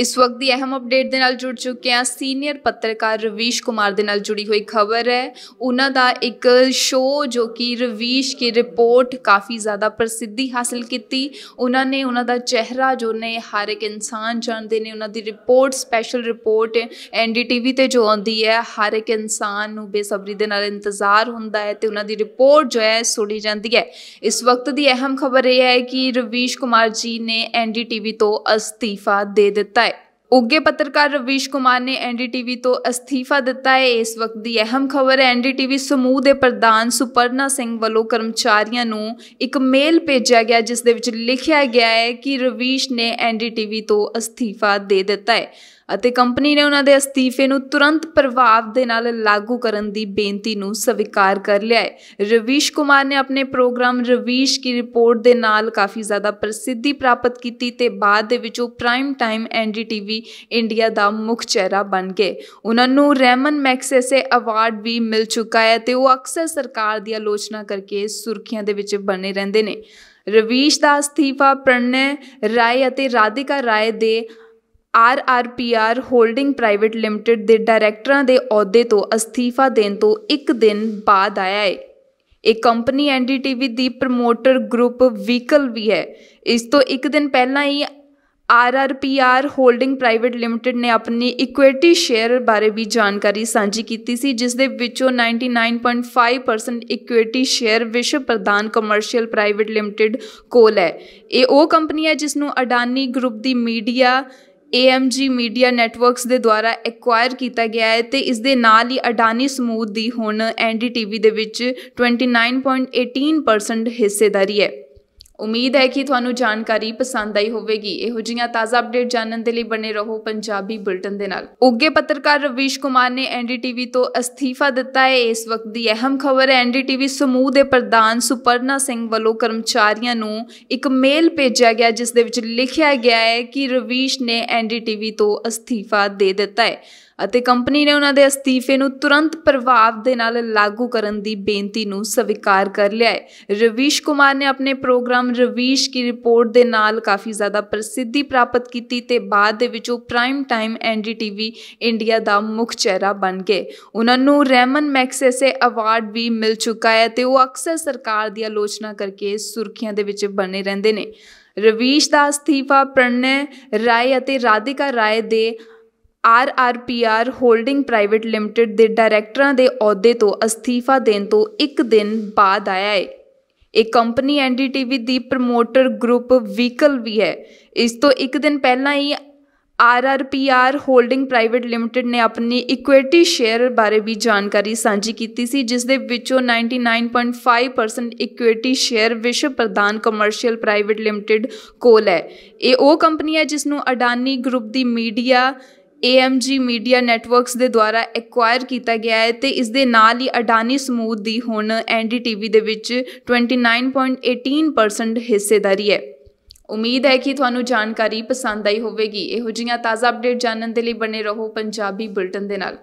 ਇਸ ਵਕਤ ਦੀ ਅਹਿਮ ਅਪਡੇਟ ਦੇ ਨਾਲ ਜੁੜ ਚੁੱਕੇ ਹਾਂ ਸੀਨੀਅਰ ਪੱਤਰਕਾਰ ਰਵੀਸ਼ ਕੁਮਾਰ ਦੇ ਨਾਲ ਜੁੜੀ ਹੋਈ ਖਬਰ ਹੈ ਉਹਨਾਂ ਦਾ ਇੱਕ ਸ਼ੋਅ ਜੋ ਕਿ ਰਵੀਸ਼ ਕੀ ਰਿਪੋਰਟ ਕਾਫੀ ਜ਼ਿਆਦਾ ਪ੍ਰਸਿੱਧੀ ਹਾਸਲ ਕੀਤੀ ਉਹਨਾਂ ਨੇ ਉਹਨਾਂ ਦਾ ਚਿਹਰਾ ਜੋ ਨੇ ਹਰ ਇੱਕ ਇਨਸਾਨ ਜਾਣਦੇ ਨੇ ਉਹਨਾਂ ਦੀ ਰਿਪੋਰਟ ਸਪੈਸ਼ਲ ਰਿਪੋਰਟ ਐਨਡੀਟੀਵੀ ਤੇ ਜੋ ਆਉਂਦੀ ਹੈ ਹਰ ਇੱਕ ਇਨਸਾਨ ਨੂੰ ਬੇਸਬਰੀ ਦੇ ਨਾਲ ਇੰਤਜ਼ਾਰ ਹੁੰਦਾ ਹੈ ਤੇ ਉਹਨਾਂ ਦੀ ਰਿਪੋਰਟ ਜੋ ਹੈ ਸੁਣੀ ਜਾਂਦੀ ਹੈ ਇਸ ਵਕਤ ਦੀ ਅਹਿਮ ਖਬਰ ਇਹ ਹੈ ਕਿ ਰਵੀਸ਼ ਕੁਮਾਰ ਜੀ ਨੇ ਐਨਡੀਟੀਵੀ ਤੋਂ ਅਸਤੀਫਾ ਦੇ ਦਿੱਤਾ ਉੱਗੇ ਪੱਤਰਕਾਰ ਰਵੀਸ਼ ਕੁਮਾਰ ਨੇ ਐਨਡੀਟੀਵੀ ਤੋਂ ਅਸਤੀਫਾ ਦਿੱਤਾ ਹੈ ਇਸ ਵਕਤ ਦੀ ਅਹਿਮ ਖਬਰ ਹੈ ਐਨਡੀਟੀਵੀ ਸਮੂਹ ਦੇ ਪ੍ਰਧਾਨ ਸੁਪਰਨਾ ਸਿੰਘ ਵੱਲੋਂ ਕਰਮਚਾਰੀਆਂ ਨੂੰ ਇੱਕ ਮੇਲ ਭੇਜਿਆ ਗਿਆ ਜਿਸ ਦੇ ਵਿੱਚ ਲਿਖਿਆ ਗਿਆ ਹੈ ਕਿ ਰਵੀਸ਼ ਨੇ ਐਨਡੀਟੀਵੀ ਤੋਂ ਅਸਤੀਫਾ ਦੇ ਦਿੱਤਾ ਹੈ ਅਤੇ ਕੰਪਨੀ ਨੇ ਉਹਨਾਂ ਦੇ ਅਸਤੀਫੇ ਨੂੰ ਤੁਰੰਤ ਪ੍ਰਭਾਵ ਦੇ ਨਾਲ ਲਾਗੂ ਕਰਨ ਦੀ ਬੇਨਤੀ ਨੂੰ ਸਵੀਕਾਰ ਕਰ ਲਿਆ ਹੈ ਰਵੀਸ਼ ਕੁਮਾਰ ਨੇ ਆਪਣੇ ਪ੍ਰੋਗਰਾਮ ਰਵੀਸ਼ ਕੀ ਰਿਪੋਰਟ ਦੇ ਨਾਲ ਕਾਫੀ ਜ਼ਿਆਦਾ ਪ੍ਰਸਿੱਧੀ ਪ੍ਰਾਪਤ ਕੀਤੀ ਤੇ ਬਾਅਦ ਦੇ ਵਿੱਚ ਉਹ ਪ੍ਰਾਈਮ ਟਾਈਮ ਐਨਡੀਟੀਵੀ ਇੰਡੀਆ ਦਾ ਮੁੱਖ ਚਿਹਰਾ ਬਣ ਗਏ ਉਹਨਾਂ ਨੂੰ ਰੈਮਨ ਮੈਕਸੇਸੇ ਅਵਾਰਡ ਵੀ ਮਿਲ ਚੁੱਕਾ ਹੈ ਤੇ ਉਹ ਅਕਸਰ ਸਰਕਾਰ ਦੀ ਆਲੋਚਨਾ ਕਰਕੇ ਸੁਰਖੀਆਂ ਦੇ ਵਿੱਚ ਬਣੇ ਰਹਿੰਦੇ ਨੇ ਰਵੀਸ਼ ਦਾ ਅਸਤੀਫਾ ਪ੍ਰਣੈ ਰਾਏ ਅਤੇ ਰਾਧਿਕਾ ਰਾਏ ਦੇ R R P R holding private limited ਦੇ ਡਾਇਰੈਕਟਰਾਂ ਦੇ ਅਹੁਦੇ ਤੋਂ ਅਸਤੀਫਾ ਦੇਣ ਤੋਂ ਇੱਕ ਦਿਨ ਬਾਅਦ ਆਇਆ ਹੈ ਇਹ ਕੰਪਨੀ ਐਨਡੀਟੀਵੀ ਦੀ ਪ੍ਰਮੋਟਰ ਗਰੁੱਪ ਵਹੀਕਲ ਵੀ ਹੈ ਇਸ ਤੋਂ ਇੱਕ ਦਿਨ ਪਹਿਲਾਂ ਹੀ RRPR ਹੋਲਡਿੰਗ ਪ੍ਰਾਈਵੇਟ ਲਿਮਟਿਡ ਨੇ ਆਪਣੀ ਇਕੁਇਟੀ ਸ਼ੇਅਰ ਬਾਰੇ ਵੀ ਜਾਣਕਾਰੀ ਸਾਂਝੀ ਕੀਤੀ ਸੀ ਜਿਸ ਦੇ ਵਿੱਚੋਂ 99.5% ਇਕੁਇਟੀ ਸ਼ੇਅਰ ਵਿਸ਼ਵ ਪ੍ਰਧਾਨ ਕਮਰਸ਼ੀਅਲ ਪ੍ਰਾਈਵੇਟ ਲਿਮਟਿਡ ਕੋਲ ਹੈ ਇਹ ਉਹ ਕੰਪਨੀ ਹੈ ਜਿਸ ਨੂੰ ਅਡਾਨੀ ਗਰੁੱਪ ਦੀ ਮੀਡੀਆ AMG ਮੀਡੀਆ ਨੈਟਵਰਕਸ ਦੇ ਦੁਆਰਾ ਐਕਵਾਇਰ ਕੀਤਾ ਗਿਆ ਹੈ ਤੇ ਇਸ ਦੇ ਨਾਲ ਹੀ ਅਡਾਨੀ ਸਮੂਹ ਦੀ ਹੁਣ NDTV ਦੇ ਵਿੱਚ 29.18% ਹਿੱਸੇਦਾਰੀ ਹੈ ਉਮੀਦ ਹੈ ਕਿ ਤੁਹਾਨੂੰ ਜਾਣਕਾਰੀ ਪਸੰਦ ਆਈ ਹੋਵੇਗੀ ਇਹੋ ਜਿਹੀਆਂ ਤਾਜ਼ਾ ਅਪਡੇਟ ਜਾਣਨ ਦੇ ਲਈ ਬਣੇ ਰਹੋ ਪੰਜਾਬੀ ਬੁਲਟਨ ਦੇ ਨਾਲ ਉੱਗੇ ਪੱਤਰਕਾਰ ਰਵੀਸ਼ ਕੁਮਾਰ ਨੇ ਐਨਡੀਟੀਵੀ ਤੋਂ ਅਸਤੀਫਾ ਦਿੱਤਾ ਹੈ ਇਸ ਵਕਤ ਦੀ ਅਹਿਮ ਖਬਰ ਹੈ ਐਨਡੀਟੀਵੀ ਸਮੂਹ ਦੇ ਪ੍ਰਧਾਨ ਸੁਪਰਨਾ ਸਿੰਘ ਵੱਲੋਂ ਕਰਮਚਾਰੀਆਂ ਨੂੰ ਇੱਕ ਮੇਲ ਭੇਜਿਆ ਗਿਆ ਜਿਸ ਦੇ ਵਿੱਚ ਲਿਖਿਆ ਗਿਆ ਹੈ ਕਿ ਰਵੀਸ਼ ਨੇ ਐਨਡੀਟੀਵੀ ਤੋਂ ਅਸਤੀਫਾ ਦੇ ਦਿੱਤਾ ਹੈ ਅਤੇ ਕੰਪਨੀ ਨੇ ਉਹਨਾਂ ਦੇ ਅਸਤੀਫੇ ਨੂੰ ਤੁਰੰਤ ਪ੍ਰਭਾਵ ਦੇ ਨਾਲ ਲਾਗੂ ਕਰਨ ਦੀ ਬੇਨਤੀ ਨੂੰ ਸਵੀਕਾਰ ਕਰ ਲਿਆ ਹੈ ਰਵੀਸ਼ ਕੁਮਾਰ ਨੇ ਆਪਣੇ ਪ੍ਰੋਗਰਾਮ ਰਵੀਸ਼ ਕੀ ਰਿਪੋਰਟ ਦੇ ਨਾਲ ਕਾਫੀ ਜ਼ਿਆਦਾ ਪ੍ਰਸਿੱਧੀ ਪ੍ਰਾਪਤ ਕੀਤੀ ਤੇ ਬਾਅਦ ਦੇ ਵਿੱਚ ਉਹ ਪ੍ਰਾਈਮ ਟਾਈਮ ਐਨਡੀਟੀਵੀ ਇੰਡੀਆ ਦਾ ਮੁੱਖ ਚਿਹਰਾ ਬਣ ਗਏ ਉਹਨਾਂ ਨੂੰ ਰੈਮਨ ਮੈਕਸੇਸੇ ਅਵਾਰਡ ਵੀ ਮਿਲ ਚੁੱਕਾ ਹੈ ਤੇ ਉਹ ਅਕਸਰ ਸਰਕਾਰ ਦੀ ਆਲੋਚਨਾ ਕਰਕੇ ਸੁਰਖੀਆਂ ਦੇ ਵਿੱਚ ਬਣੇ ਰਹਿੰਦੇ ਨੇ ਰਵੀਸ਼ ਦਾ ਅਸਤੀਫਾ ਪ੍ਰਣੈ ਰਾਏ ਅਤੇ ਰਾਧਿਕਾ ਰਾਏ ਦੇ R R P R holding private limited ਦੇ ਡਾਇਰੈਕਟਰਾਂ ਦੇ ਅਹੁਦੇ ਤੋਂ ਅਸਤੀਫਾ ਦੇਣ ਤੋਂ ਇੱਕ ਦਿਨ ਬਾਅਦ ਆਇਆ ਹੈ ਇਹ ਕੰਪਨੀ ਐਨਡੀਟੀਵੀ ਦੀ ਪ੍ਰਮੋਟਰ ਗਰੁੱਪ ਵਹੀਕਲ ਵੀ ਹੈ ਇਸ ਤੋਂ ਇੱਕ ਦਿਨ ਪਹਿਲਾਂ ਹੀ RRPR ਹੋਲਡਿੰਗ ਪ੍ਰਾਈਵੇਟ ਲਿਮਟਿਡ ਨੇ ਆਪਣੀ ਇਕੁਇਟੀ ਸ਼ੇਅਰ ਬਾਰੇ ਵੀ ਜਾਣਕਾਰੀ ਸਾਂਝੀ ਕੀਤੀ ਸੀ ਜਿਸ ਦੇ ਵਿੱਚੋਂ 99.5% ਇਕੁਇਟੀ ਸ਼ੇਅਰ ਵਿਸ਼ਵ ਪ੍ਰਧਾਨ ਕਮਰਸ਼ੀਅਲ ਪ੍ਰਾਈਵੇਟ ਲਿਮਟਿਡ ਕੋਲ ਹੈ ਇਹ ਉਹ ਕੰਪਨੀ ਹੈ ਜਿਸ ਨੂੰ ਅਡਾਨੀ ਗਰੁੱਪ ਦੀ ਮੀਡੀਆ AMG ਮੀਡੀਆ ਨੈਟਵਰਕਸ ਦੇ ਦੁਆਰਾ ਐਕਵਾਇਰ ਕੀਤਾ ਗਿਆ ਹੈ ਤੇ ਇਸ ਦੇ ਨਾਲ ਹੀ ਅਡਾਨੀ ਸਮੂਹ ਦੀ ਹੁਣ ਐਨਡੀਟੀਵੀ ਦੇ ਵਿੱਚ 29.18% ਹਿੱਸੇਦਾਰੀ ਹੈ ਉਮੀਦ ਹੈ ਕਿ ਤੁਹਾਨੂੰ ਜਾਣਕਾਰੀ ਪਸੰਦ ਆਈ ਹੋਵੇਗੀ ਇਹੋ ਜਿਹੀਆਂ ਤਾਜ਼ਾ ਅਪਡੇਟ ਜਾਣਨ ਦੇ ਲਈ ਬਣੇ ਰਹੋ ਪੰਜਾਬੀ ਬੁਲਟਨ ਦੇ ਨਾਲ